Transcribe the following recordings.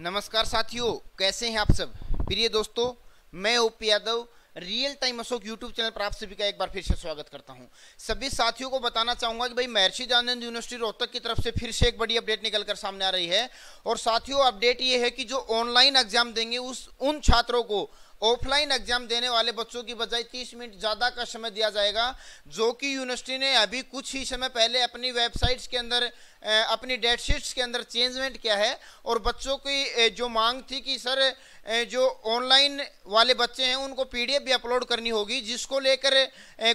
नमस्कार साथियों कैसे हैं आप सब प्रिय दोस्तों मैं OP Yadav real time Ashok YouTube channel पर आप सभी का एक बार फिर से स्वागत करता हूं सभी साथियों को बताना चाहूंगा कि भाई महर्षि दयानंद यूनिवर्सिटी रोहतक की तरफ से फिर से एक बड़ी अपडेट निकलकर सामने आ रही है और साथियों अपडेट ये है कि जो ऑनलाइन एग्जाम देंगे उस उन छात्रों को ऑफलाइन एग्जाम देने वाले बच्चों की बजाय 30 मिनट ज़्यादा का समय दिया जाएगा जो कि यूनिवर्सिटी ने अभी कुछ ही समय पहले अपनी वेबसाइट्स के अंदर अपनी डेटशीट्स के अंदर चेंजमेंट किया है और बच्चों की जो मांग थी कि सर जो ऑनलाइन वाले बच्चे हैं उनको पीडीएफ भी अपलोड करनी होगी जिसको लेकर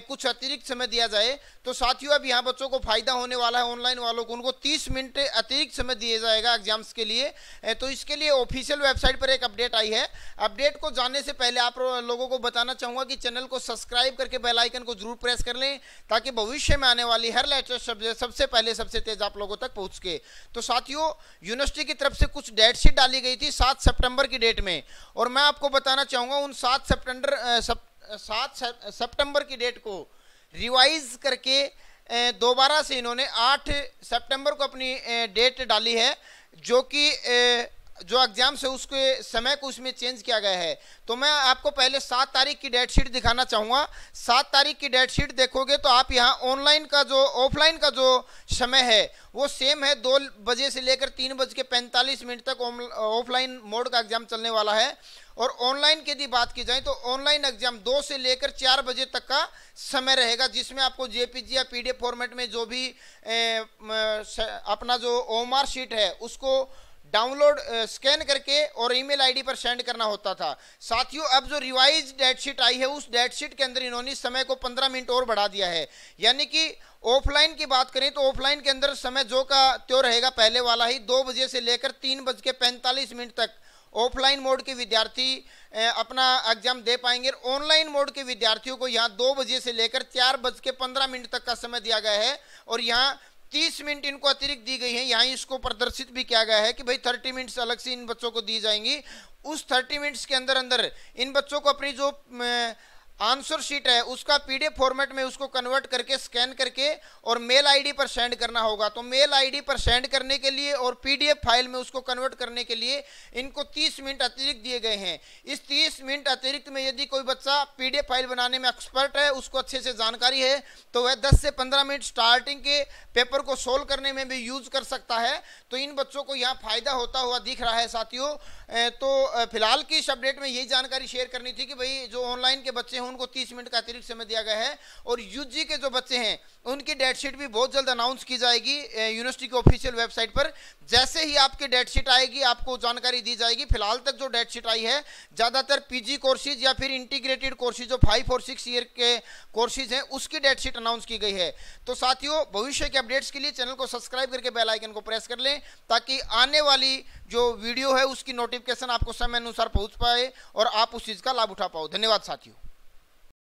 कुछ अतिरिक्त समय दिया जाए तो साथियों अब यहाँ बच्चों को फ़ायदा होने वाला है ऑनलाइन वालों को उनको 30 मिनट अतिरिक्त समय दिया जाएगा एग्जाम्स के लिए तो इसके लिए ऑफिशियल वेबसाइट पर एक अपडेट आई है अपडेट को जानने से पहले आप लोगों को बताना चाहूँगा कि चैनल को सब्सक्राइब करके बेल आइकन को जरूर प्रेस कर लें ताकि भविष्य में आने वाली हर लेटेस्ट सब्जेक्ट सबसे पहले सबसे तेज आप लोगों तक पहुँच के तो साथियों यूनिवर्सिटी की तरफ से कुछ डेटशीट डाली गई थी सात सेप्टेम्बर की डेट में और मैं आपको बताना चाहूँगा उन सात सेप्टेम्बर सात सेप्टेम्बर की डेट को रिवाइज करके दोबारा से इन्होंने आठ सेप्टेम्बर को अपनी डेट डाली है जो कि जो एग्ज़ाम्स है उसके समय को उसमें चेंज किया गया है तो मैं आपको पहले सात तारीख की डेट शीट दिखाना चाहूँगा सात तारीख की डेट शीट देखोगे तो आप यहाँ ऑनलाइन का जो ऑफलाइन का जो समय है वो सेम है दो बजे से लेकर तीन बज के पैंतालीस मिनट तक ऑफलाइन मोड का एग्ज़ाम चलने वाला है और ऑनलाइन की यदि बात की जाए तो ऑनलाइन एग्जाम दो से लेकर चार बजे तक का समय रहेगा जिसमें आपको जेपीजी या पीडीएफ फॉर्मेट में जो भी ए, अपना जो ओमार शीट है उसको डाउनलोड स्कैन करके और ईमेल आईडी पर सेंड करना होता था साथियों अब जो रिवाइज डेटशीट आई है उस डेटशीट के अंदर इन्होंने समय को 15 मिनट और बढ़ा दिया है यानी कि ऑफलाइन की बात करें तो ऑफलाइन के अंदर समय जो का त्यो रहेगा पहले वाला ही दो बजे से लेकर तीन बज के पैंतालीस मिनट तक ऑफलाइन मोड के विद्यार्थी अपना एग्जाम दे पाएंगे ऑनलाइन मोड के विद्यार्थियों को यहाँ दो बजे से लेकर चार बज के पंद्रह मिनट तक का समय दिया गया है और यहाँ तीस मिनट इनको अतिरिक्त दी गई है यहाँ इसको प्रदर्शित भी किया गया है कि भाई थर्टी मिनट्स अलग से इन बच्चों को दी जाएंगी उस थर्टी मिनट्स के अंदर अंदर इन बच्चों को अपनी जो आंसर शीट है उसका पीडीएफ फॉर्मेट में उसको कन्वर्ट करके स्कैन करके और मेल आईडी पर सेंड करना होगा तो मेल आईडी पर सेंड करने के लिए और पीडीएफ फाइल में उसको कन्वर्ट करने के लिए इनको 30 मिनट अतिरिक्त दिए गए हैं इस 30 मिनट अतिरिक्त में यदि कोई बच्चा पीडीएफ फाइल बनाने में एक्सपर्ट है उसको अच्छे से जानकारी है तो वह दस से पंद्रह मिनट स्टार्टिंग के पेपर को सोल्व करने में भी यूज कर सकता है तो इन बच्चों को यहाँ फायदा होता हुआ दिख रहा है साथियों तो फिलहाल की इस अपडेट में यही जानकारी शेयर करनी थी कि भाई जो ऑनलाइन के बच्चे उनको 30 मिनट का अतिरिक्त समय दिया गया है और यूजी के जो बच्चे हैं उनकी डेटशीट भी बहुत जल्द अनाउंस की जाएगी यूनिवर्सिटी की ऑफिशियल वेबसाइट पर जैसे ही आपकी डेटशीट आएगी आपको जानकारी दी जाएगी फिलहाल तक जो डेटशीट आई है ज़्यादातर पीजी कोर्सेज या फिर इंटीग्रेटेड कोर्सेज जो फाइव और सिक्स ईयर के कोर्सेज हैं उसकी डेटशीट अनाउंस की गई है तो साथियों भविष्य के अपडेट्स के लिए चैनल को सब्सक्राइब करके बेल आइकन को प्रेस कर लें ताकि आने वाली जो वीडियो है उसकी नोटिफिकेशन आपको समय अनुसार पहुंच पाए और आप उस चीज़ का लाभ उठा पाओ धन्यवाद साथियों